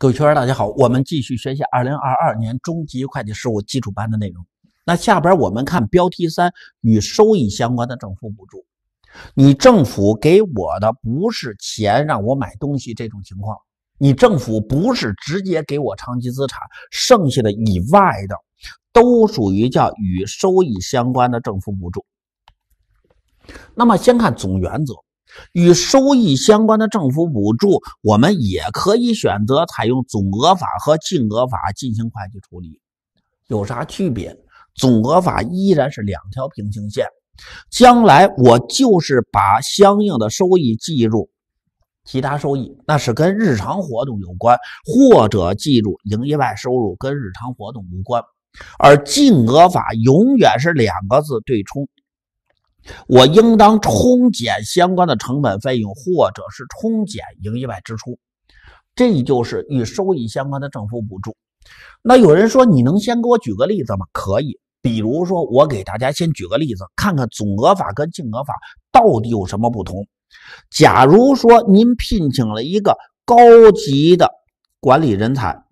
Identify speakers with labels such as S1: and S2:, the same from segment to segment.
S1: 各位学员，大家好，我们继续学习二零二二年中级会计实务基础班的内容。那下边我们看标题三与收益相关的政府补助。你政府给我的不是钱让我买东西这种情况，你政府不是直接给我长期资产，剩下的以外的都属于叫与收益相关的政府补助。那么先看总原则。与收益相关的政府补助，我们也可以选择采用总额法和净额法进行会计处理，有啥区别？总额法依然是两条平行线，将来我就是把相应的收益计入其他收益，那是跟日常活动有关，或者计入营业外收入，跟日常活动无关。而净额法永远是两个字对冲。我应当冲减相关的成本费用，或者是冲减营业外支出，这就是与收益相关的政府补助。那有人说，你能先给我举个例子吗？可以，比如说我给大家先举个例子，看看总额法跟净额法到底有什么不同。假如说您聘请了一个高级的管理人才。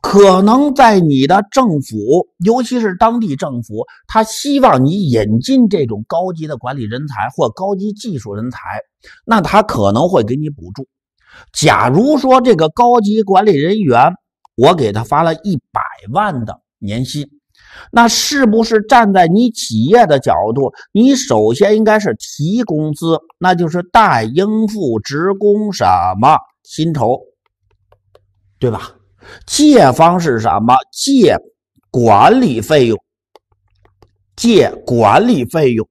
S1: 可能在你的政府，尤其是当地政府，他希望你引进这种高级的管理人才或高级技术人才，那他可能会给你补助。假如说这个高级管理人员，我给他发了一百万的年薪，那是不是站在你企业的角度，你首先应该是提工资，那就是代应付职工什么薪酬，对吧？借方是什么？借管理费用，借管理费用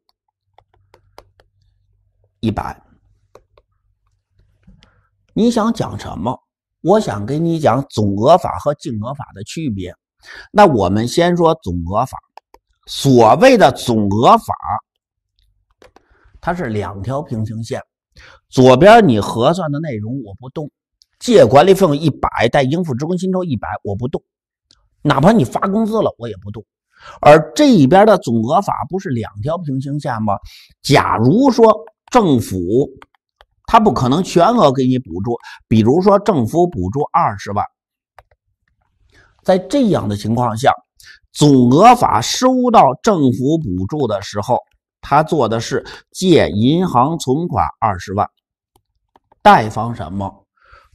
S1: 一百。你想讲什么？我想给你讲总额法和净额法的区别。那我们先说总额法。所谓的总额法，它是两条平行线，左边你核算的内容我不动。借管理费用一百，贷应付职工薪酬一百，我不动。哪怕你发工资了，我也不动。而这一边的总额法不是两条平行线吗？假如说政府他不可能全额给你补助，比如说政府补助二十万，在这样的情况下，总额法收到政府补助的时候，他做的是借银行存款二十万，贷方什么？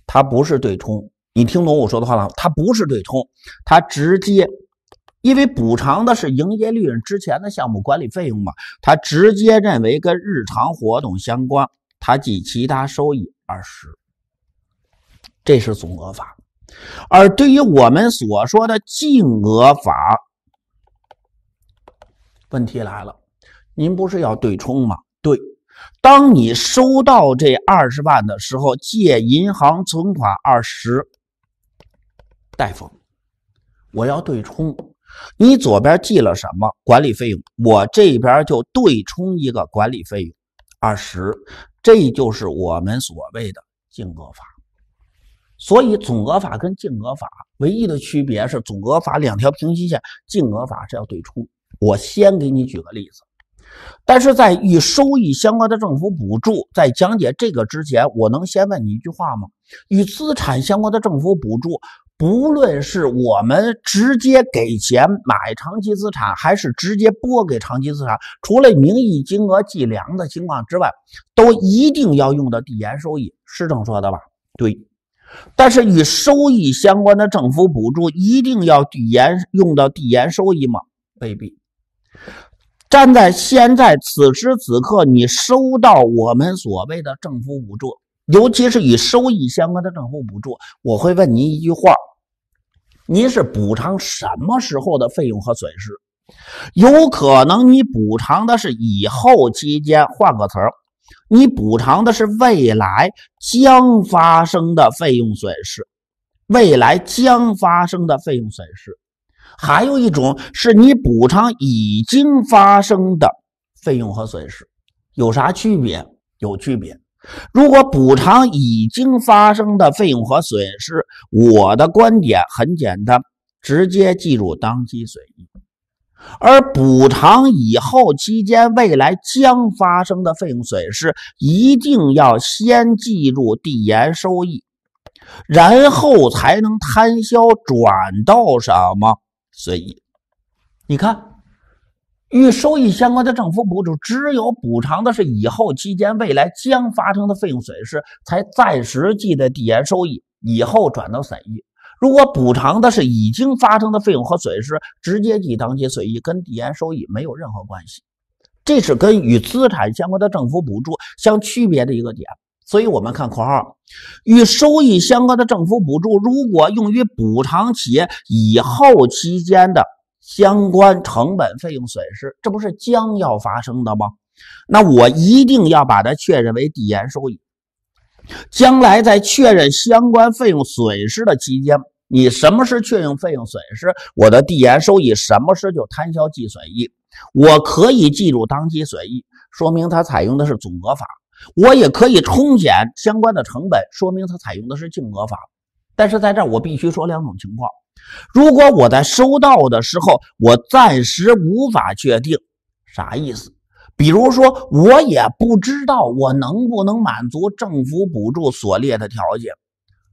S1: 它不是对冲，你听懂我说的话了？它不是对冲，它直接因为补偿的是营业利润之前的项目管理费用嘛，它直接认为跟日常活动相关，它计其他收益二十，这是总额法。而对于我们所说的净额法，问题来了，您不是要对冲吗？对。当你收到这二十万的时候，借银行存款二十，贷夫，我要对冲，你左边记了什么管理费用，我这边就对冲一个管理费用二十，这就是我们所谓的净额法。所以总额法跟净额法唯一的区别是，总额法两条平行线，净额法是要对冲。我先给你举个例子。但是在与收益相关的政府补助，在讲解这个之前，我能先问你一句话吗？与资产相关的政府补助，不论是我们直接给钱买长期资产，还是直接拨给长期资产，除了名义金额计量的情况之外，都一定要用到递延收益，是这么说的吧？对。但是与收益相关的政府补助，一定要递延用到递延收益吗？未必。站在现在此时此刻，你收到我们所谓的政府补助，尤其是与收益相关的政府补助，我会问您一句话：，您是补偿什么时候的费用和损失？有可能你补偿的是以后期间，换个词儿，你补偿的是未来将发生的费用损失，未来将发生的费用损失。还有一种是你补偿已经发生的费用和损失，有啥区别？有区别。如果补偿已经发生的费用和损失，我的观点很简单，直接计入当期损益；而补偿以后期间未来将发生的费用损失，一定要先计入递延收益，然后才能摊销转到什么？所以，你看，与收益相关的政府补助，只有补偿的是以后期间未来将发生的费用损失，才暂时记在递延收益，以后转到损益。如果补偿的是已经发生的费用和损失，直接记当期损益，跟递延收益没有任何关系。这是跟与资产相关的政府补助相区别的一个点。所以，我们看括号，与收益相关的政府补助，如果用于补偿企业以后期间的相关成本费用损失，这不是将要发生的吗？那我一定要把它确认为递延收益。将来在确认相关费用损失的期间，你什么是确认费用损失？我的递延收益什么是就摊销计损益？我可以计入当期损益，说明它采用的是总额法。我也可以冲减相关的成本，说明它采用的是净额法。但是在这儿，我必须说两种情况：如果我在收到的时候，我暂时无法确定啥意思。比如说，我也不知道我能不能满足政府补助所列的条件。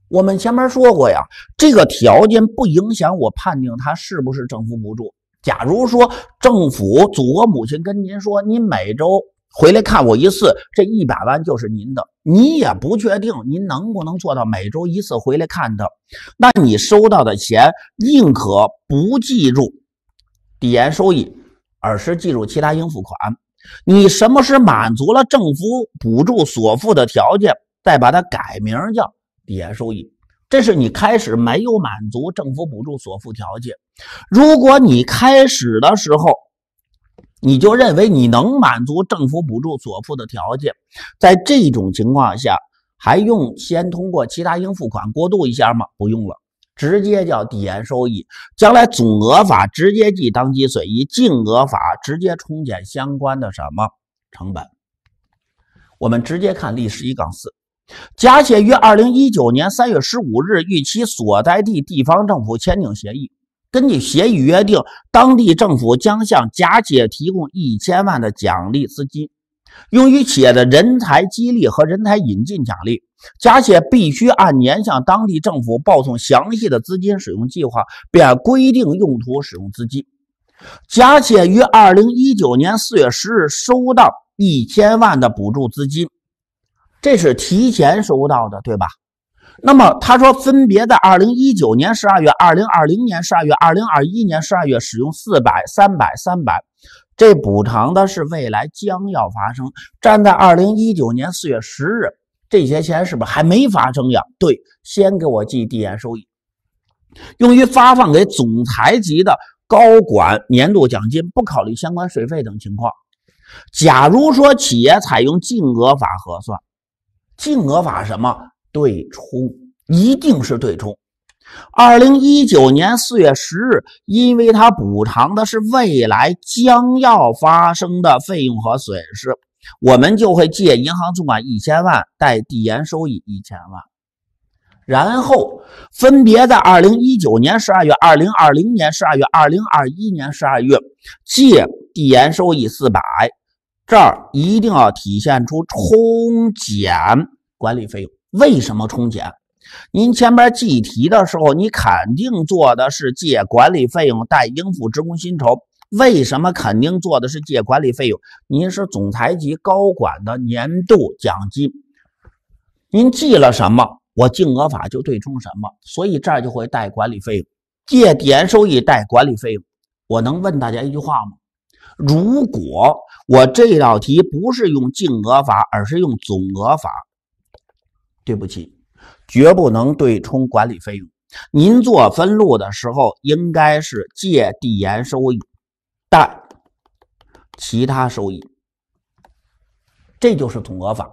S1: 我们前面说过呀，这个条件不影响我判定它是不是政府补助。假如说政府、祖国母亲跟您说，您每周。回来看我一次，这一百万就是您的。你也不确定您能不能做到每周一次回来看他。那你收到的钱，宁可不计入抵延收益，而是计入其他应付款。你什么时候满足了政府补助所付的条件，再把它改名叫抵延收益。这是你开始没有满足政府补助所付条件。如果你开始的时候，你就认为你能满足政府补助所付的条件，在这种情况下，还用先通过其他应付款过渡一下吗？不用了，直接叫递延收益。将来总额法直接计当期损益，净额法直接冲减相关的什么成本。我们直接看例十一杠四，甲写于二零一九年三月十五日与其所在地地方政府签订协议。根据协议约定，当地政府将向甲企业提供一千万的奖励资金，用于企业的人才激励和人才引进奖励。甲企业必须按年向当地政府报送详细的资金使用计划，并规定用途使用资金。甲企业于二零一九年四月十日收到一千万的补助资金，这是提前收到的，对吧？那么他说，分别在二零一九年十二月、二零二零年十二月、二零二一年十二月使用四百、三百、三百，这补偿的是未来将要发生。站在二零一九年四月十日，这些钱是不是还没发生呀？对，先给我记递延收益，用于发放给总裁级的高管年度奖金，不考虑相关税费等情况。假如说企业采用净额法核算，净额法什么？对冲一定是对冲。二零一九年四月十日，因为它补偿的是未来将要发生的费用和损失，我们就会借银行存款一千万，贷递延收益一千万。然后分别在二零一九年十二月、二零二零年十二月、二零二一年十二月，借递延收益四百。这儿一定要体现出冲减管理费用。为什么冲减？您前面记题的时候，你肯定做的是借管理费用，贷应付职工薪酬。为什么肯定做的是借管理费用？您是总裁级高管的年度奖金，您记了什么？我净额法就对冲什么，所以这儿就会贷管理费用，借点收益，贷管理费用。我能问大家一句话吗？如果我这道题不是用净额法，而是用总额法？对不起，绝不能对冲管理费用。您做分录的时候，应该是借递延收益，但其他收益。这就是总额法。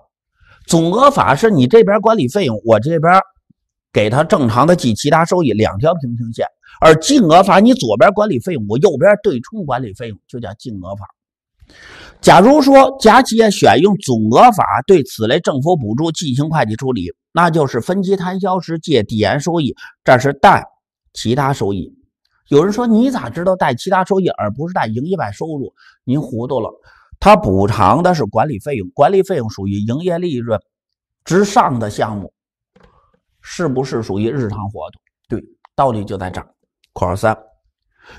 S1: 总额法是你这边管理费用，我这边给他正常的记其他收益，两条平行线。而净额法，你左边管理费用，我右边对冲管理费用，就叫净额法。假如说甲企业选用总额法对此类政府补助进行会计处理，那就是分期摊销时借递延收益，这是贷其他收益。有人说，你咋知道贷其他收益而不是贷营业外收入？您糊涂了。它补偿的是管理费用，管理费用属于营业利润之上的项目，是不是属于日常活动？对，道理就在这。括号三。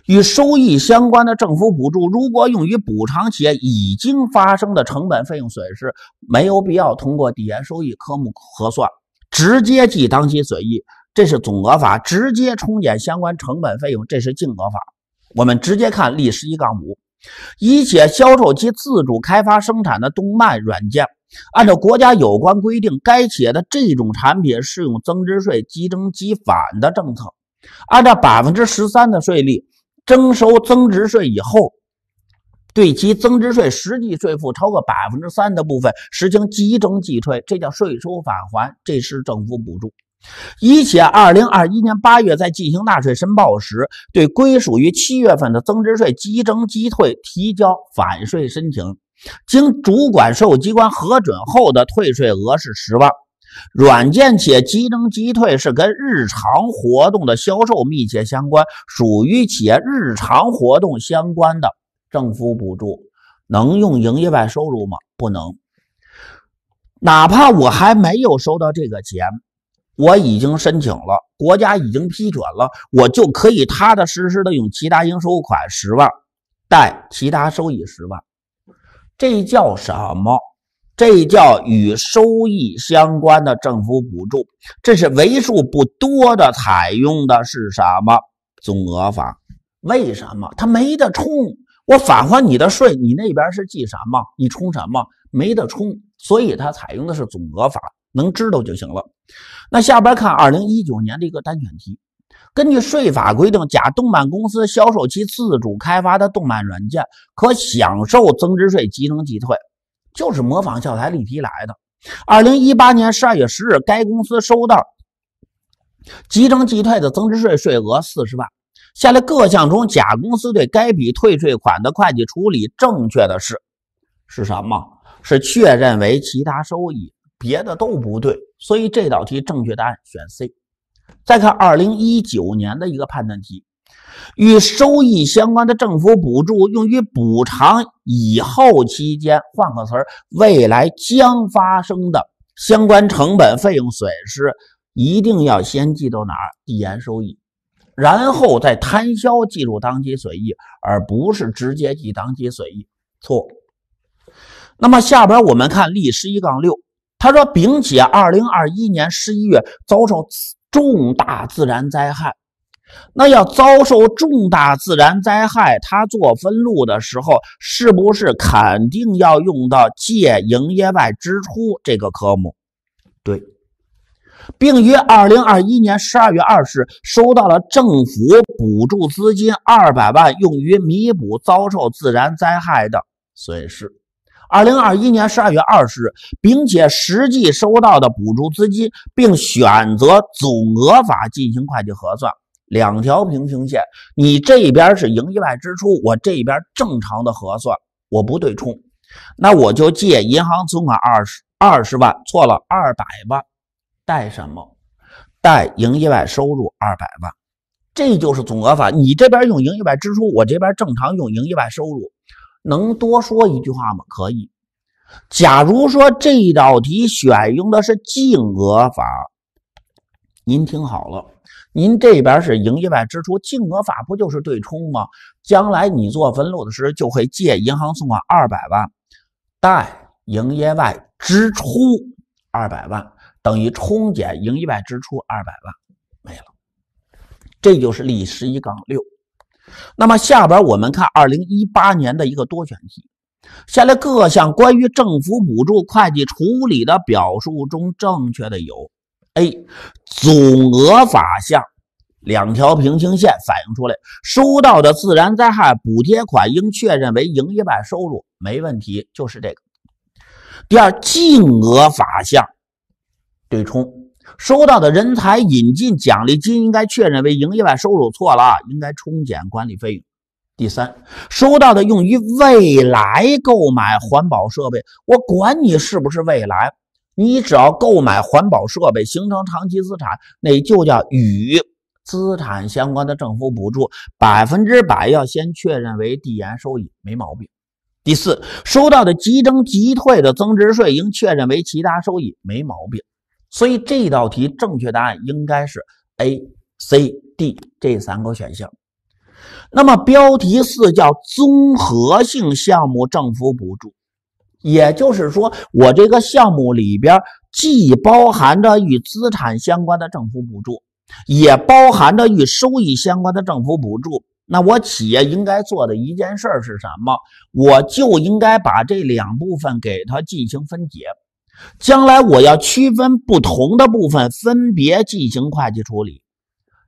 S1: 与收益相关的政府补助，如果用于补偿企业已经发生的成本费用损失，没有必要通过抵延收益科目核算，直接记当期损益。这是总额法，直接冲减相关成本费用。这是净额法。我们直接看例十一杠五，一企业销售其自主开发生产的动漫软件，按照国家有关规定，该企业的这种产品适用增值税即征即返的政策，按照百分之十三的税率。征收增值税以后，对其增值税实际税负超过百分之三的部分实行即征即退，这叫税收返还，这是政府补助。以且，二零二一年八月在进行纳税申报时，对归属于七月份的增值税即征即退提交反税申请，经主管税务机关核准后的退税额是十万。软件企业激增激退是跟日常活动的销售密切相关，属于企业日常活动相关的政府补助，能用营业外收入吗？不能。哪怕我还没有收到这个钱，我已经申请了，国家已经批准了，我就可以踏踏实实的用其他应收款十万，贷其他收益十万，这叫什么？这叫与收益相关的政府补助，这是为数不多的采用的是什么总额法？为什么它没得冲？我返还你的税，你那边是记什么？你冲什么？没得冲，所以它采用的是总额法，能知道就行了。那下边看二零一九年的一个单选题，根据税法规定，甲动漫公司销售其自主开发的动漫软件，可享受增值税即征即退。就是模仿教材例题来的。二零一八年十二月十日，该公司收到即征即退的增值税税额四十万。下列各项中，甲公司对该笔退税款的会计处理正确的是？是什么？是确认为其他收益，别的都不对。所以这道题正确答案选 C。再看二零一九年的一个判断题。与收益相关的政府补助，用于补偿以后期间，换个词儿，未来将发生的相关成本、费用、损失，一定要先记到哪儿？递延收益，然后再摊销，计入当期损益，而不是直接记当期损益，错。那么下边我们看例十一杠六，他说，丙企业二零二一年十一月遭受重大自然灾害。那要遭受重大自然灾害，他做分录的时候，是不是肯定要用到借“营业外支出”这个科目？对，并于2021年12月2日收到了政府补助资金200万，用于弥补遭受自然灾害的损失。2021年12月2日，并且实际收到的补助资金，并选择总额法进行会计核算。两条平行线，你这边是营业外支出，我这边正常的核算，我不对冲，那我就借银行存款二十二十万，错了二百万，贷什么？贷营业外收入二百万，这就是总额法。你这边用营业外支出，我这边正常用营业外收入，能多说一句话吗？可以。假如说这道题选用的是净额法，您听好了。您这边是营业外支出，净额法不就是对冲吗？将来你做分录的时候，就会借银行存款二百万，贷营业外支出二百万，等于冲减营业外支出二百万，没了。这就是例十一杠六。那么下边我们看二零一八年的一个多选题：下列各项关于政府补助会计处理的表述中，正确的有。a 总额法项，两条平行线反映出来，收到的自然灾害补贴款应确认为营业外收入，没问题，就是这个。第二，净额法项对冲，收到的人才引进奖励金应该确认为营业外收入，错了，应该冲减管理费用。第三，收到的用于未来购买环保设备，我管你是不是未来。你只要购买环保设备，形成长期资产，那就叫与资产相关的政府补助，百分之百要先确认为递延收益，没毛病。第四，收到的即征即退的增值税应确认为其他收益，没毛病。所以这道题正确答案应该是 A、C、D 这三个选项。那么标题四叫综合性项目政府补助。也就是说，我这个项目里边既包含着与资产相关的政府补助，也包含着与收益相关的政府补助。那我企业应该做的一件事是什么？我就应该把这两部分给它进行分解。将来我要区分不同的部分，分别进行会计处理。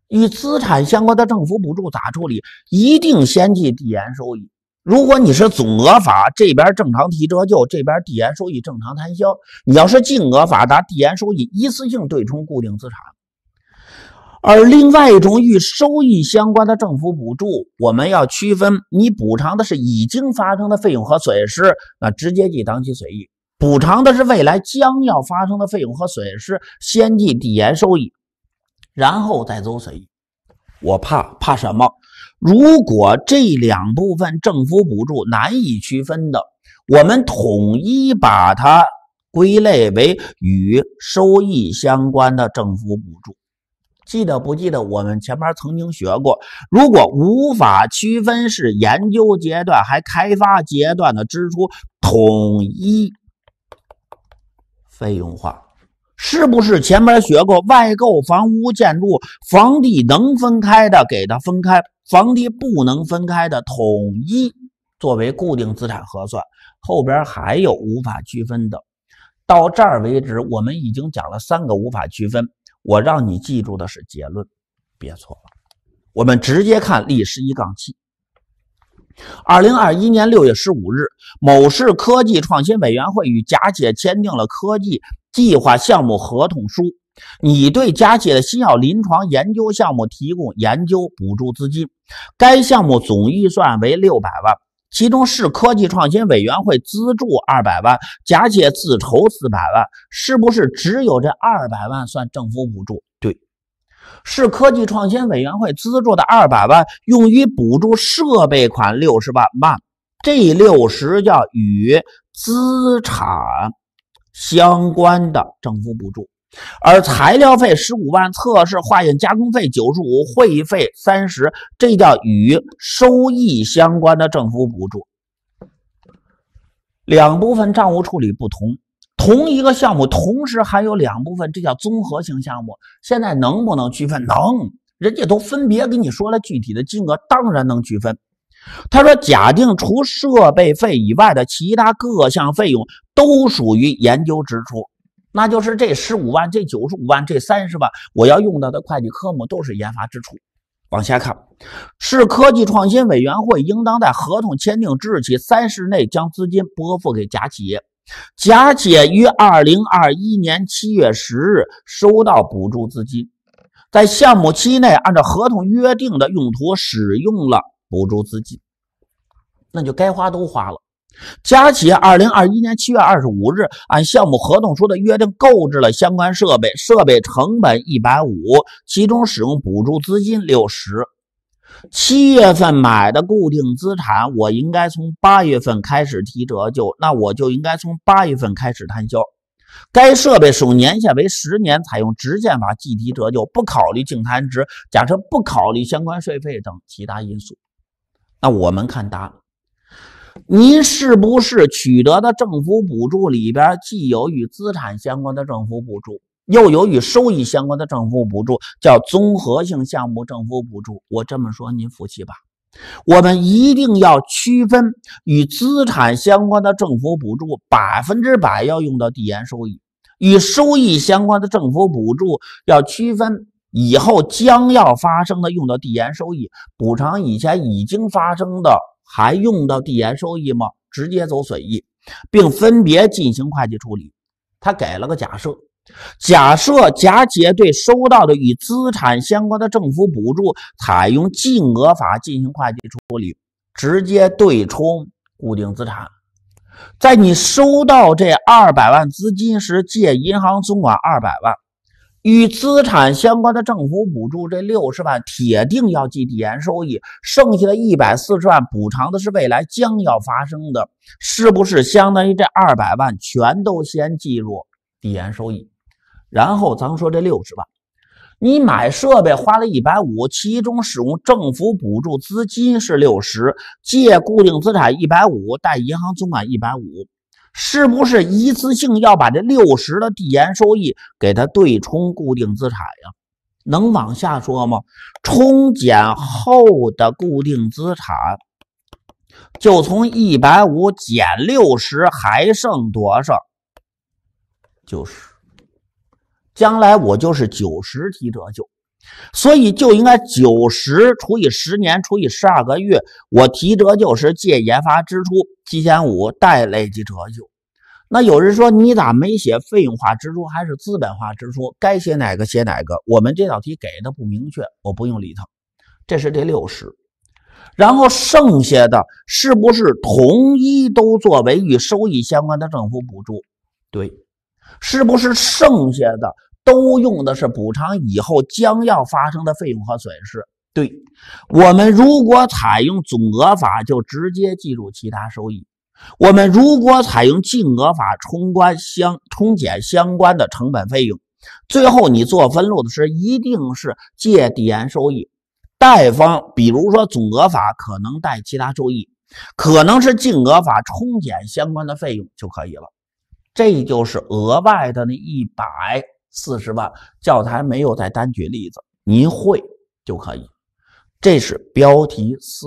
S1: 与资产相关的政府补助咋处理？一定先记递延收益。如果你是总额法，这边正常提折旧，这边递延收益正常摊销；你要是净额法，拿递延收益一次性对冲固定资产。而另外一种与收益相关的政府补助，我们要区分：你补偿的是已经发生的费用和损失，那直接记当期损益；补偿的是未来将要发生的费用和损失，先记递延收益，然后再走损益。我怕怕什么？如果这两部分政府补助难以区分的，我们统一把它归类为与收益相关的政府补助。记得不记得我们前面曾经学过，如果无法区分是研究阶段还开发阶段的支出，统一费用化。是不是前面学过外购房屋、建筑、房地能分开的，给它分开；房地不能分开的，统一作为固定资产核算。后边还有无法区分的，到这儿为止，我们已经讲了三个无法区分。我让你记住的是结论，别错了。我们直接看历史一杠七。二零二一年六月十五日，某市科技创新委员会与甲姐签订了科技计划项目合同书。拟对甲姐的新药临床研究项目提供研究补助资金，该项目总预算为六百万，其中市科技创新委员会资助二百万，甲姐自筹四百万。是不是只有这二百万算政府补助？是科技创新委员会资助的二百万，用于补助设备款六十万，万。这六十叫与资产相关的政府补助，而材料费十五万、测试化验加工费九十五、会费三十，这叫与收益相关的政府补助，两部分账务处理不同。同一个项目同时还有两部分，这叫综合性项目。现在能不能区分？能，人家都分别给你说了具体的金额，当然能区分。他说，假定除设备费以外的其他各项费用都属于研究支出，那就是这十五万、这九十五万、这三十万，我要用到的会计科目都是研发支出。往下看，市科技创新委员会应当在合同签订之日起三日内将资金拨付给甲企业。甲企业于二零二一年七月十日收到补助资金，在项目期内按照合同约定的用途使用了补助资金，那就该花都花了。甲企业二零二一年七月二十五日按项目合同书的约定购置了相关设备，设备成本一百五，其中使用补助资金六十。七月份买的固定资产，我应该从八月份开始提折旧，那我就应该从八月份开始摊销。该设备使用年限为十年，采用直线法计提折旧，不考虑净残值。假设不考虑相关税费等其他因素。那我们看答，您是不是取得的政府补助里边既有与资产相关的政府补助？又有与收益相关的政府补助，叫综合性项目政府补助。我这么说，您服气吧？我们一定要区分与资产相关的政府补助，百分之百要用到递延收益；与收益相关的政府补助要区分以后将要发生的用到递延收益，补偿以前已经发生的还用到递延收益吗？直接走损益，并分别进行会计处理。他给了个假设。假设甲企业对收到的与资产相关的政府补助采用净额法进行会计处理，直接对冲固定资产。在你收到这二百万资金时，借银行存款二百万，与资产相关的政府补助这六十万铁定要记递延收益，剩下的一百四十万补偿的是未来将要发生的，是不是相当于这二百万全都先计入递延收益？然后咱们说这六十万，你买设备花了一百五，其中使用政府补助资金是六十，借固定资产一百五，贷银行存款一百五，是不是一次性要把这六十的递延收益给它对冲固定资产呀？能往下说吗？冲减后的固定资产就从一百五减六十，还剩多少？就是。将来我就是九十提折旧，所以就应该九十除以十年除以十二个月，我提折旧时借研发支出七千五，贷累计折旧。那有人说你咋没写费用化支出还是资本化支出？该写哪个写哪个？我们这道题给的不明确，我不用理它。这是这六十，然后剩下的是不是统一都作为与收益相关的政府补助？对，是不是剩下的？都用的是补偿以后将要发生的费用和损失。对我们，如果采用总额法，就直接计入其他收益；我们如果采用净额法，冲关相冲减相关的成本费用。最后你做分录的时候，一定是借递延收益，贷方，比如说总额法可能贷其他收益，可能是净额法冲减相关的费用就可以了。这就是额外的那一百。四十万教材没有再单举例子，您会就可以。这是标题四，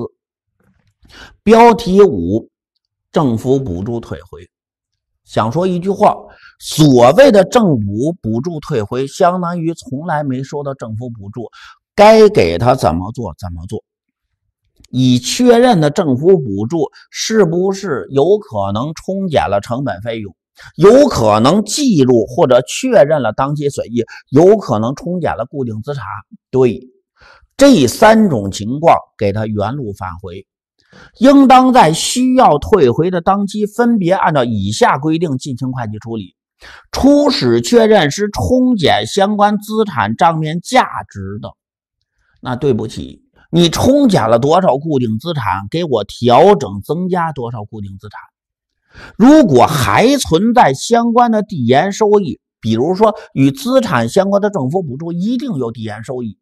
S1: 标题五，政府补助退回。想说一句话：所谓的政府补助退回，相当于从来没收到政府补助，该给他怎么做怎么做。已确认的政府补助是不是有可能冲减了成本费用？有可能记录或者确认了当期损益，有可能冲减了固定资产。对这三种情况，给他原路返回。应当在需要退回的当期，分别按照以下规定进行会计处理：初始确认时冲减相关资产账面价值的，那对不起，你冲减了多少固定资产？给我调整增加多少固定资产？如果还存在相关的递延收益，比如说与资产相关的政府补助，一定有递延收益；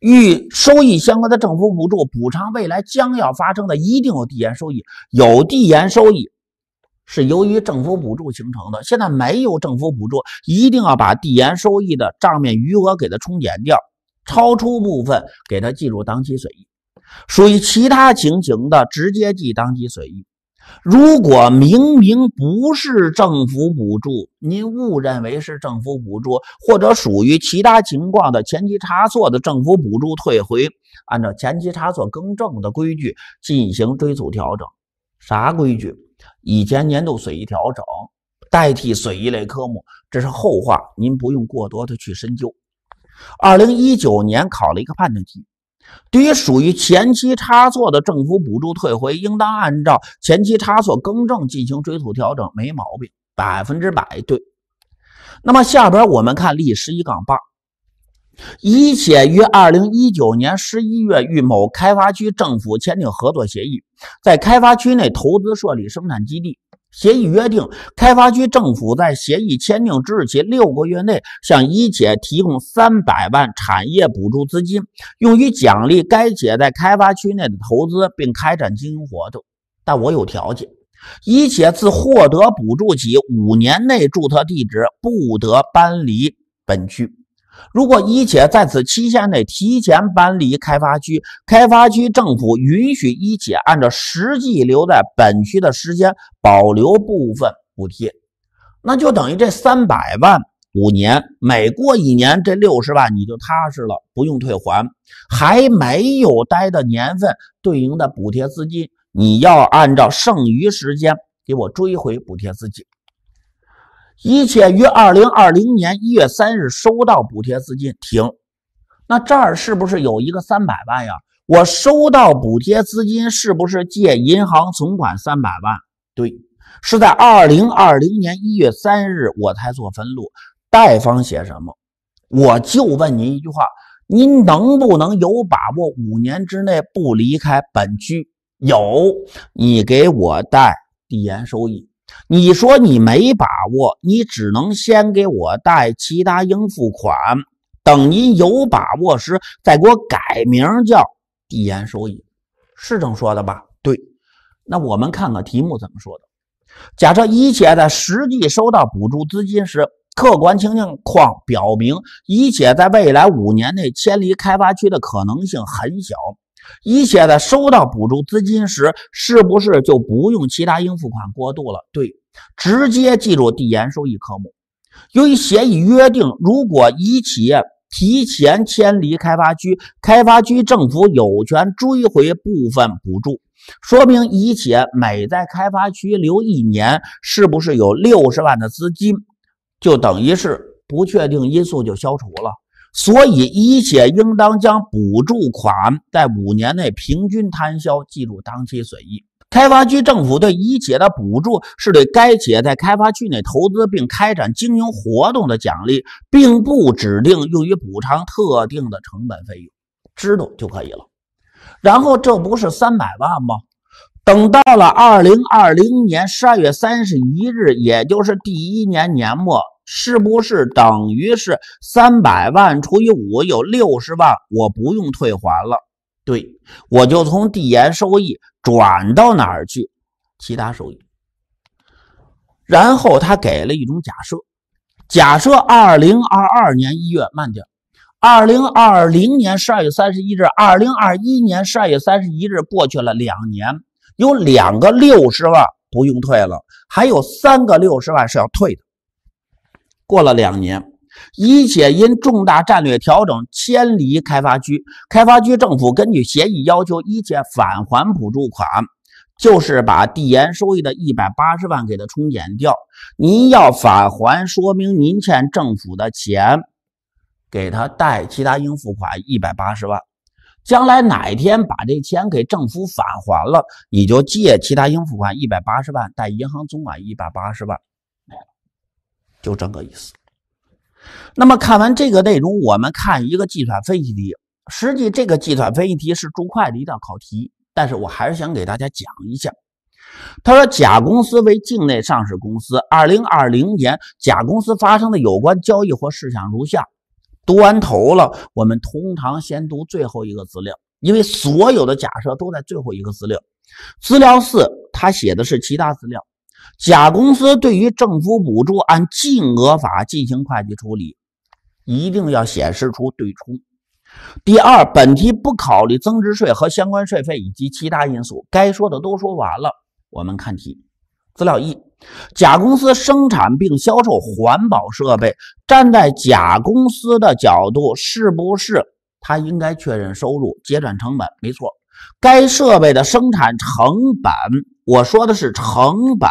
S1: 与收益相关的政府补助补偿未来将要发生的，一定有递延收益。有递延收益是由于政府补助形成的，现在没有政府补助，一定要把递延收益的账面余额给它冲减掉，超出部分给它计入当期损益。属于其他情形的，直接记当期损益。如果明明不是政府补助，您误认为是政府补助，或者属于其他情况的前期差错的政府补助退回，按照前期差错更正的规矩进行追溯调整。啥规矩？以前年度损益调整代替损益类科目，这是后话，您不用过多的去深究。二零一九年考了一个判断题。对于属于前期差错的政府补助退回，应当按照前期差错更正进行追溯调整，没毛病，百分之百对。那么下边我们看例十一杠八，一企于二零一九年十一月与某开发区政府签订合作协议，在开发区内投资设立生产基地。协议约定，开发区政府在协议签订之日起六个月内，向一姐提供三百万产业补助资金，用于奖励该姐在开发区内的投资并开展经营活动。但我有条件：一姐自获得补助起五年内注册地址不得搬离本区。如果一姐在此期限内提前搬离开发区，开发区政府允许一姐按照实际留在本区的时间保留部分补贴，那就等于这三百万五年，每过一年这六十万你就踏实了，不用退还。还没有待的年份对应的补贴资金，你要按照剩余时间给我追回补贴资金。一切于二零二零年一月三日收到补贴资金，停。那这儿是不是有一个三百万呀？我收到补贴资金，是不是借银行存款三百万？对，是在二零二零年一月三日我才做分录，贷方写什么？我就问您一句话，您能不能有把握五年之内不离开本区？有，你给我贷递延收益。你说你没把握，你只能先给我带其他应付款，等你有把握时再给我改名叫递延收益，是这么说的吧？对，那我们看看题目怎么说的。假设乙企业在实际收到补助资金时，客观情况表明乙企在未来五年内迁离开发区的可能性很小。乙企业收到补助资金时，是不是就不用其他应付款过渡了？对，直接计入递延收益科目。由于协议约定，如果乙企业提前迁离开发区，开发区政府有权追回部分补助。说明乙企业每在开发区留一年，是不是有六十万的资金？就等于是不确定因素就消除了。所以，一企业应当将补助款在五年内平均摊销，计入当期损益。开发区政府对一企业的补助，是对该企业在开发区内投资并开展经营活动的奖励，并不指定用于补偿特定的成本费用。知道就可以了。然后，这不是三百万吗？等到了二零二零年十二月三十一日，也就是第一年年末。是不是等于是三百万除以五有六十万，我不用退还了。对，我就从递延收益转到哪儿去？其他收益。然后他给了一种假设，假设二零二二年一月，慢点，二零二零年十二月三十一日，二零二一年十二月三十一日过去了两年，有两个六十万不用退了，还有三个六十万是要退的。过了两年，一切因重大战略调整迁离开发区。开发区政府根据协议要求一切返还补助款，就是把递延收益的一百八十万给它冲减掉。您要返还，说明您欠政府的钱，给他贷其他应付款一百八十万。将来哪天把这钱给政府返还了，你就借其他应付款一百八十万，贷银行存款一百八十万。就这个意思。那么看完这个内容，我们看一个计算分析题。实际这个计算分析题是注会的一道考题，但是我还是想给大家讲一下。他说，甲公司为境内上市公司，二零二零年甲公司发生的有关交易或事项如下。读完头了，我们通常先读最后一个资料，因为所有的假设都在最后一个资料。资料四，他写的是其他资料。甲公司对于政府补助按净额法进行会计处理，一定要显示出对冲。第二，本题不考虑增值税和相关税费以及其他因素，该说的都说完了。我们看题，资料一：甲公司生产并销售环保设备，站在甲公司的角度，是不是他应该确认收入，结转成本？没错，该设备的生产成本。我说的是成本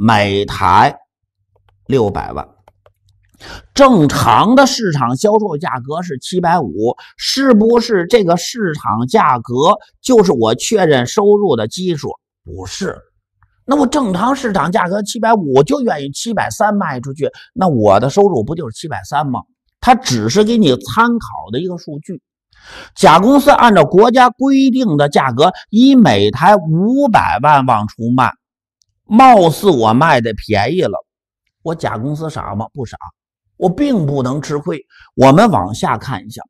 S1: 每台六百万，正常的市场销售价格是七百五，是不是这个市场价格就是我确认收入的基数？不是，那么正常市场价格七百五，我就愿意七百三卖出去，那我的收入不就是七百三吗？它只是给你参考的一个数据。甲公司按照国家规定的价格，以每台五百万往出卖，貌似我卖的便宜了。我甲公司傻吗？不傻，我并不能吃亏。我们往下看一下，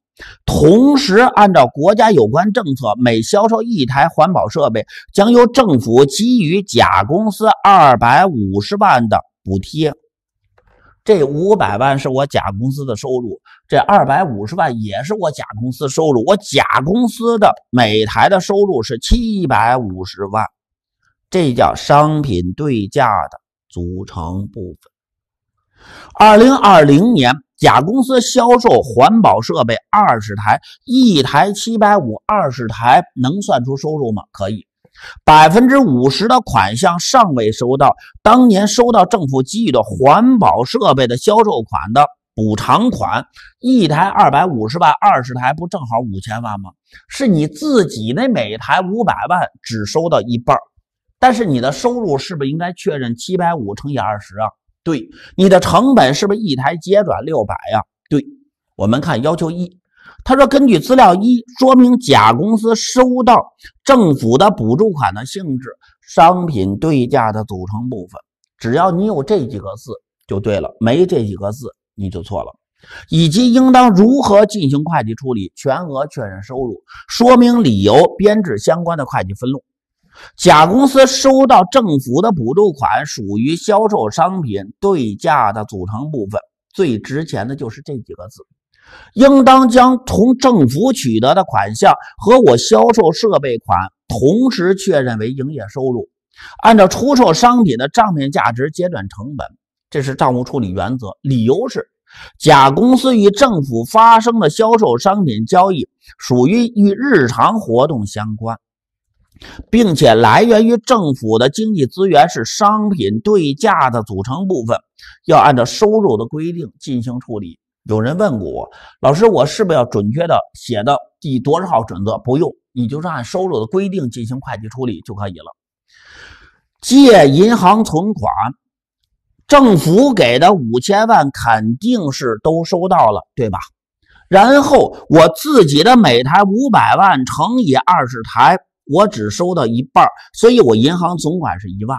S1: 同时按照国家有关政策，每销售一台环保设备，将由政府给予甲公司二百五十万的补贴。这五百万是我甲公司的收入，这二百五十万也是我甲公司收入，我甲公司的每台的收入是七百五十万，这叫商品对价的组成部分。二零二零年，甲公司销售环保设备二十台，一台七百五，二十台能算出收入吗？可以。百分之五十的款项尚未收到，当年收到政府给予的环保设备的销售款的补偿款，一台二百五十万，二十台不正好五千万吗？是你自己那每台五百万只收到一半儿，但是你的收入是不是应该确认七百五乘以二十啊？对，你的成本是不是一台结转六百呀？对，我们看要求一。他说：“根据资料一，说明甲公司收到政府的补助款的性质，商品对价的组成部分。只要你有这几个字就对了，没这几个字你就错了。以及应当如何进行会计处理，全额确认收入，说明理由，编制相关的会计分录。甲公司收到政府的补助款属于销售商品对价的组成部分，最值钱的就是这几个字。”应当将从政府取得的款项和我销售设备款同时确认为营业收入，按照出售商品的账面价值结转成本，这是账务处理原则。理由是，甲公司与政府发生的销售商品交易属于与日常活动相关，并且来源于政府的经济资源是商品对价的组成部分，要按照收入的规定进行处理。有人问过我，老师，我是不是要准确的写到第多少号准则？不用，你就是按收入的规定进行会计处理就可以了。借银行存款，政府给的五千万肯定是都收到了，对吧？然后我自己的每台五百万乘以二十台，我只收到一半，所以我银行总款是一万。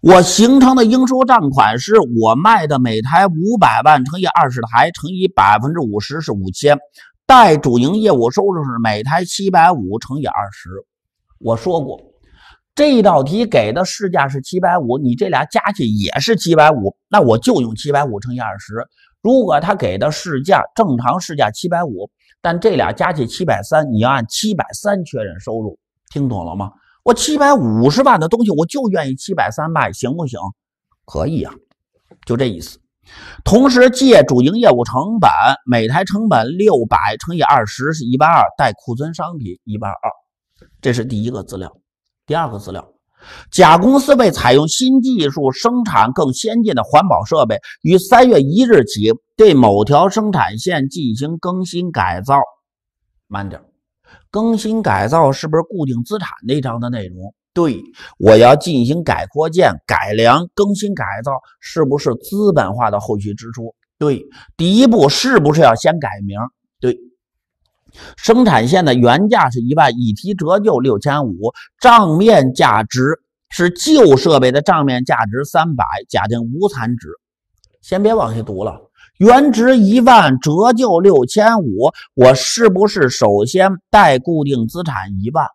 S1: 我形成的应收账款是我卖的每台五百万乘以二十台乘以百分之五十是五千，代主营业务收入是每台七百五乘以二十。我说过，这道题给的市价是七百五，你这俩加起也是七百五，那我就用七百五乘以二十。如果他给的市价正常市价七百五，但这俩加起七百三，你要按七百三确认收入，听懂了吗？我七百五十万的东西，我就愿意七百三卖，行不行？可以呀，就这意思。同时，借主营业务成本，每台成本六百乘以二十是一万二，带库存商品一万二。这是第一个资料。第二个资料，甲公司为采用新技术生产更先进的环保设备，于三月一日起对某条生产线进行更新改造。慢点。更新改造是不是固定资产那章的内容？对，我要进行改扩建、改良、更新改造，是不是资本化的后续支出？对，第一步是不是要先改名？对，生产线的原价是一万，已提折旧六千五，账面价值是旧设备的账面价值三百，假定无残值。先别往下读了。原值一万，折旧六千五，我是不是首先贷固定资产一万？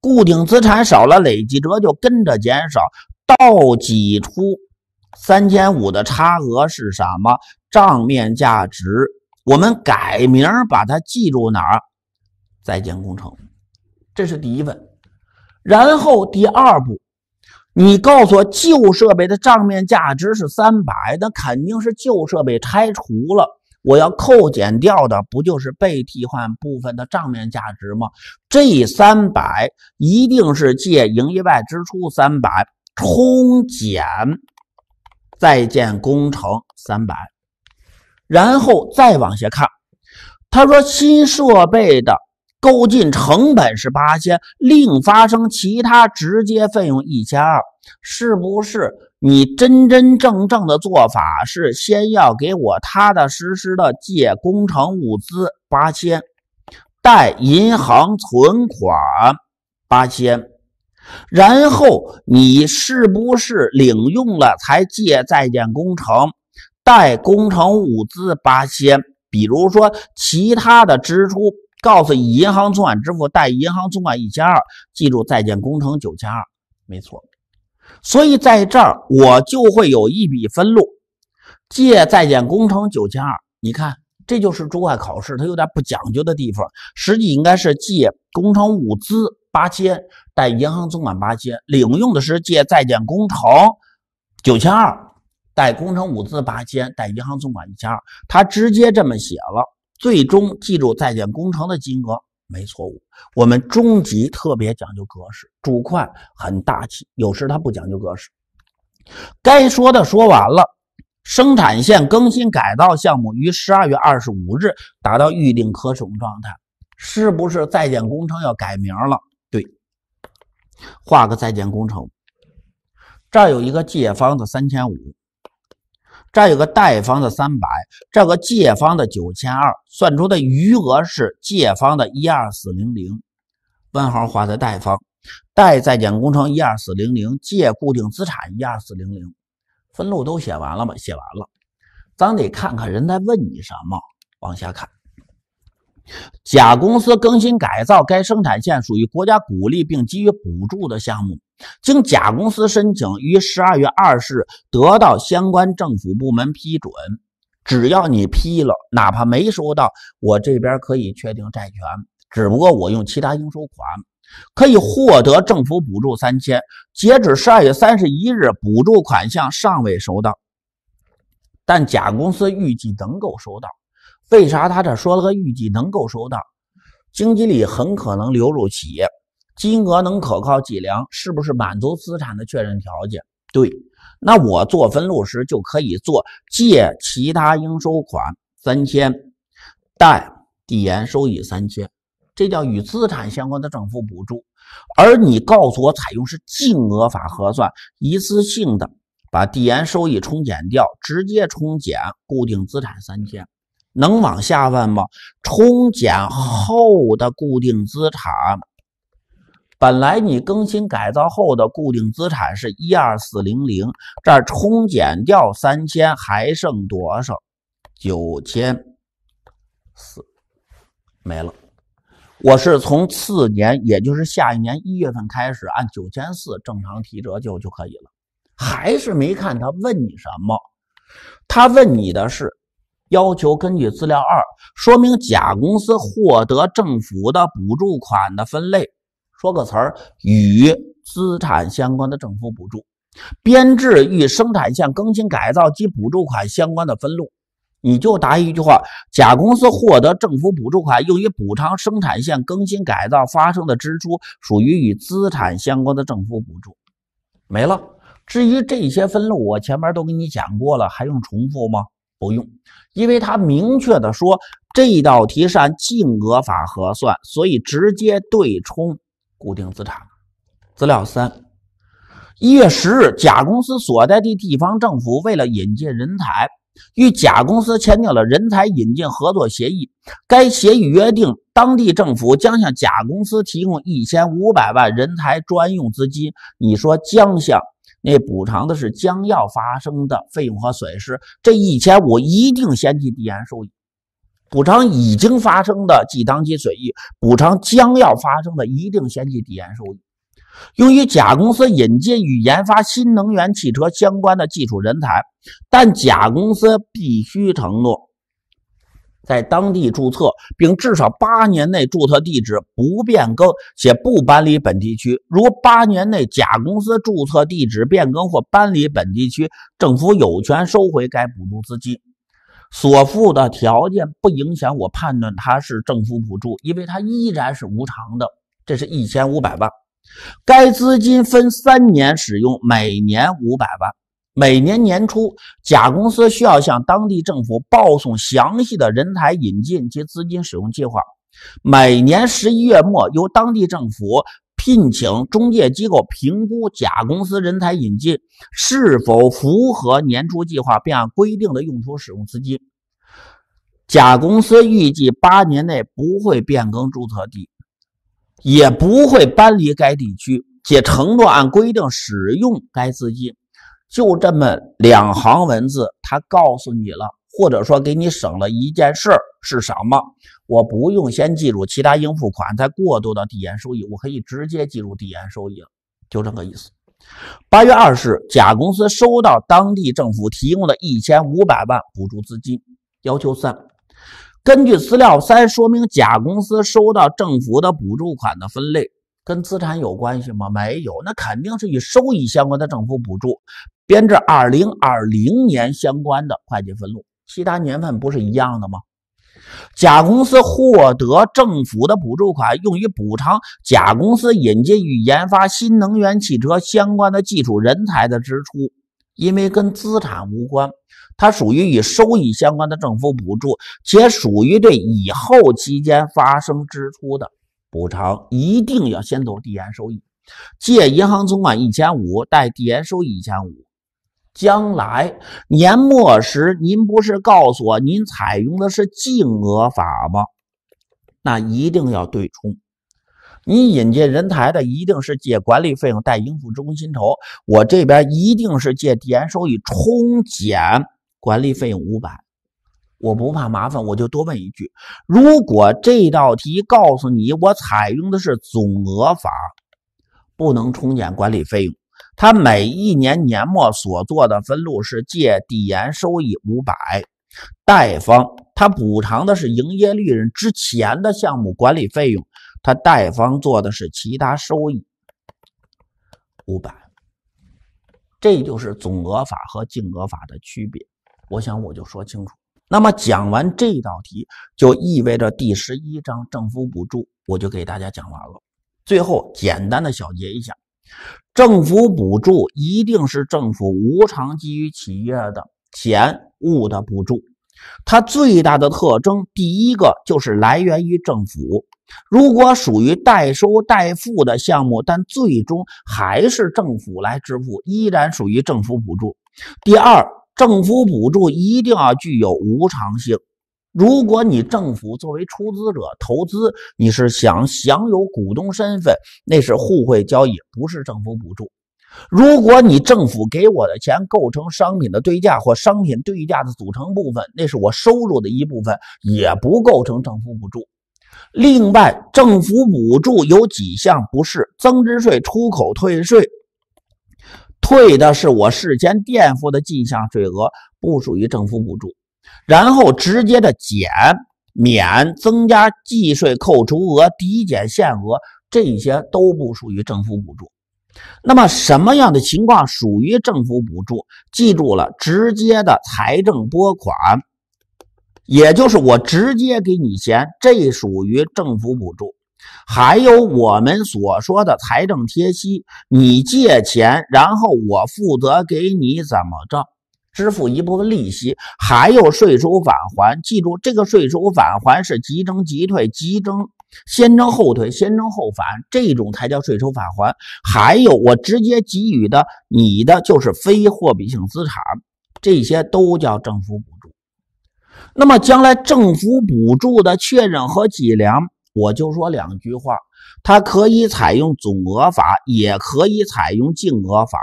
S1: 固定资产少了，累计折旧跟着减少，到挤出三千五的差额是什么？账面价值，我们改名把它记住哪儿？在建工程，这是第一问。然后第二步。你告诉我旧设备的账面价值是三百，那肯定是旧设备拆除了。我要扣减掉的不就是被替换部分的账面价值吗？这三百一定是借营业外支出三百，冲减在建工程三百。然后再往下看，他说新设备的。购进成本是八千，另发生其他直接费用一千二，是不是你真真正正的做法是先要给我踏踏实实的借工程物资八千，贷银行存款八千，然后你是不是领用了才借在建工程，贷工程物资八千？比如说其他的支出。告诉以银行存款支付，贷银行存款一千二。记住，在建工程九千二，没错。所以在这儿我就会有一笔分录：借在建工程九千二。你看，这就是珠海考试它有点不讲究的地方。实际应该是借工程物资八千，贷银行存款八千。领用的是借在建工程九千二，贷工程物资八千，贷银行存款一千二。他直接这么写了。最终记住在建工程的金额没错误。我们中级特别讲究格式，主块很大气，有时它不讲究格式。该说的说完了。生产线更新改造项目于十二月二十五日达到预定可使用状态，是不是在建工程要改名了？对，画个在建工程。这儿有一个借方的三千五。这有个贷方的三百，这个借方的九千二，算出的余额是借方的一二四零零，问号画在贷方，贷在建工程一二四零零，借固定资产一二四零零，分录都写完了吗？写完了，咱得看看人在问你什么，往下看。甲公司更新改造该生产线属于国家鼓励并给予补助的项目，经甲公司申请，于十二月二日得到相关政府部门批准。只要你批了，哪怕没收到，我这边可以确定债权。只不过我用其他应收款可以获得政府补助三千。截止十二月三十一日，补助款项尚未收到，但甲公司预计能够收到。为啥他这说了个预计能够收到，经济里很可能流入企业，金额能可靠计量，是不是满足资产的确认条件？对，那我做分录时就可以做借其他应收款三千，贷递延收益三千，这叫与资产相关的政府补助。而你告诉我采用是净额法核算，一次性的把递延收益冲减掉，直接冲减固定资产三千。能往下问吗？冲减后的固定资产，本来你更新改造后的固定资产是一二四零零，这儿冲减掉三千，还剩多少？九千四没了。我是从次年，也就是下一年一月份开始，按九千四正常提折旧就可以了。还是没看他问你什么，他问你的是。要求根据资料二说明甲公司获得政府的补助款的分类，说个词儿与资产相关的政府补助，编制与生产线更新改造及补助款相关的分录。你就答一句话：甲公司获得政府补助款用于补偿生产线更新改造发生的支出，属于与资产相关的政府补助。没了。至于这些分录，我前面都跟你讲过了，还用重复吗？不用，因为他明确的说这道题是按净额法核算，所以直接对冲固定资产。资料三，一月十日，甲公司所在地地方政府为了引进人才，与甲公司签订了人才引进合作协议。该协议约定，当地政府将向甲公司提供一千五百万人才专用资金。你说将向？那补偿的是将要发生的费用和损失，这一千五一定先计递延收益；补偿已经发生的计当期损益；补偿将要发生的一定先计递延收益。用于甲公司引进与研发新能源汽车相关的技术人才，但甲公司必须承诺。在当地注册，并至少八年内注册地址不变更，且不搬离本地区。如八年内甲公司注册地址变更或搬离本地区，政府有权收回该补助资金。所付的条件不影响我判断它是政府补助，因为它依然是无偿的。这是一千五百万，该资金分三年使用，每年五百万。每年年初，甲公司需要向当地政府报送详细的人才引进及资金使用计划。每年十一月末，由当地政府聘请中介机构评估甲公司人才引进是否符合年初计划，并按规定的用途使用资金。甲公司预计八年内不会变更注册地，也不会搬离该地区，且承诺按规定使用该资金。就这么两行文字，他告诉你了，或者说给你省了一件事儿是什么？我不用先记入其他应付款，再过渡到递延收益，我可以直接记入递延收益了，就这个意思。八月二十日，甲公司收到当地政府提供的一千五百万补助资金。要求三：根据资料三说明，甲公司收到政府的补助款的分类跟资产有关系吗？没有，那肯定是与收益相关的政府补助。编制二零二零年相关的会计分录，其他年份不是一样的吗？甲公司获得政府的补助款，用于补偿甲公司引进与研发新能源汽车相关的技术人才的支出，因为跟资产无关，它属于与收益相关的政府补助，且属于对以后期间发生支出的补偿，一定要先走递延收益，借银行存款一千五，贷递延收益一千五。将来年末时，您不是告诉我您采用的是净额法吗？那一定要对冲。你引进人才的一定是借管理费用带应付职工薪酬，我这边一定是借递延收益冲减管理费用五百。我不怕麻烦，我就多问一句：如果这道题告诉你我采用的是总额法，不能冲减管理费用。他每一年年末所做的分录是借递延收益五百，贷方。他补偿的是营业利润之前的项目管理费用，他贷方做的是其他收益五百。这就是总额法和净额法的区别。我想我就说清楚。那么讲完这道题，就意味着第十一章政府补助我就给大家讲完了。最后简单的小结一下。政府补助一定是政府无偿给予企业的钱物的补助，它最大的特征，第一个就是来源于政府。如果属于代收代付的项目，但最终还是政府来支付，依然属于政府补助。第二，政府补助一定要具有无偿性。如果你政府作为出资者投资，你是想享有股东身份，那是互惠交易，不是政府补助。如果你政府给我的钱构成商品的对价或商品对价的组成部分，那是我收入的一部分，也不构成政府补助。另外，政府补助有几项不是增值税出口退税，退的是我事前垫付的进项税额，不属于政府补助。然后直接的减免、增加计税扣除额、抵减限额，这些都不属于政府补助。那么什么样的情况属于政府补助？记住了，直接的财政拨款，也就是我直接给你钱，这属于政府补助。还有我们所说的财政贴息，你借钱，然后我负责给你怎么着。支付一部分利息，还有税收返还。记住，这个税收返还是即征即退，即征先征后退，先征后返，这种才叫税收返还。还有我直接给予的，你的就是非货币性资产，这些都叫政府补助。那么，将来政府补助的确认和计量，我就说两句话：它可以采用总额法，也可以采用净额法，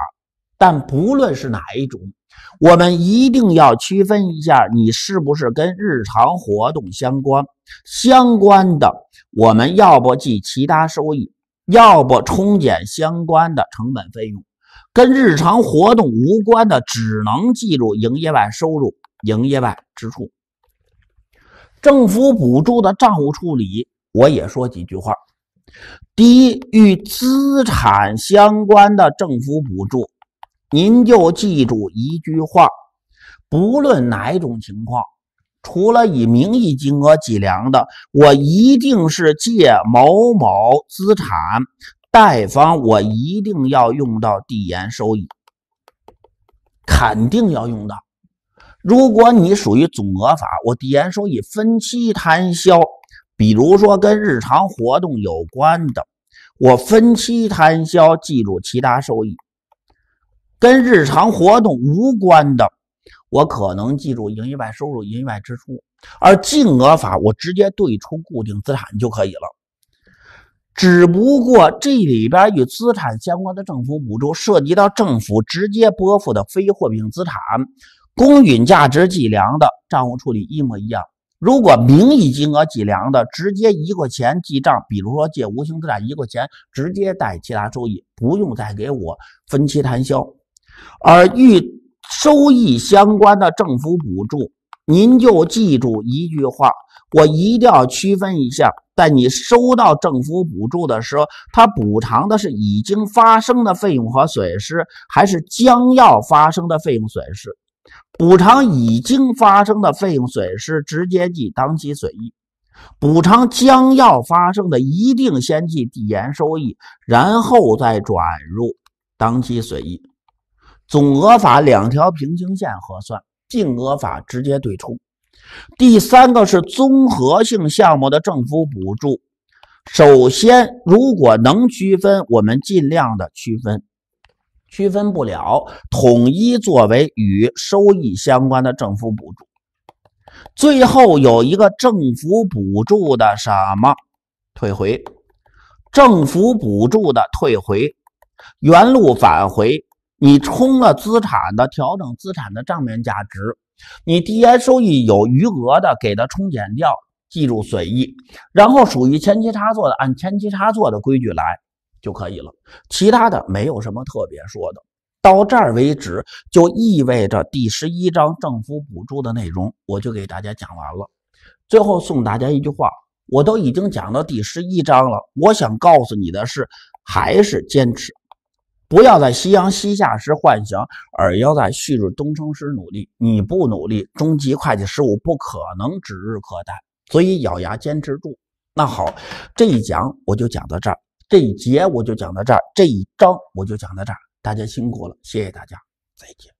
S1: 但不论是哪一种。我们一定要区分一下，你是不是跟日常活动相关相关的，我们要不记其他收益，要不冲减相关的成本费用；跟日常活动无关的，只能记入营业外收入、营业外支出。政府补助的账务处理，我也说几句话：第一，与资产相关的政府补助。您就记住一句话：不论哪一种情况，除了以名义金额计量的，我一定是借某某资产，贷方我一定要用到递延收益，肯定要用到。如果你属于总额法，我递延收益分期摊销，比如说跟日常活动有关的，我分期摊销记住其他收益。跟日常活动无关的，我可能记住营业外收入、营业外支出，而净额法我直接对出固定资产就可以了。只不过这里边与资产相关的政府补助，涉及到政府直接拨付的非货币资产，公允价值计量的账务处理一模一样。如果名义金额计量的，直接一块钱记账，比如说借无形资产一块钱，直接贷其他收益，不用再给我分期摊销。而与收益相关的政府补助，您就记住一句话：我一定要区分一下，在你收到政府补助的时候，它补偿的是已经发生的费用和损失，还是将要发生的费用损失？补偿已经发生的费用损失，直接记当期损益；补偿将要发生的，一定先记递延收益，然后再转入当期损益。总额法两条平行线核算，净额法直接对冲。第三个是综合性项目的政府补助，首先如果能区分，我们尽量的区分；区分不了，统一作为与收益相关的政府补助。最后有一个政府补助的什么退回？政府补助的退回，原路返回。你冲了资产的调整，资产的账面价值，你递延收益有余额的，给它冲减掉，计入损益。然后属于前期差错的，按前期差错的规矩来就可以了。其他的没有什么特别说的。到这儿为止，就意味着第十一章政府补助的内容，我就给大家讲完了。最后送大家一句话，我都已经讲到第十一章了，我想告诉你的是，还是坚持。不要在夕阳西下时幻想，而要在旭日东升时努力。你不努力，中级会计实务不可能指日可待。所以咬牙坚持住。那好，这一讲我就讲到这儿，这一节我就讲到这儿，这一章我就讲到这儿，大家辛苦了，谢谢大家，再见。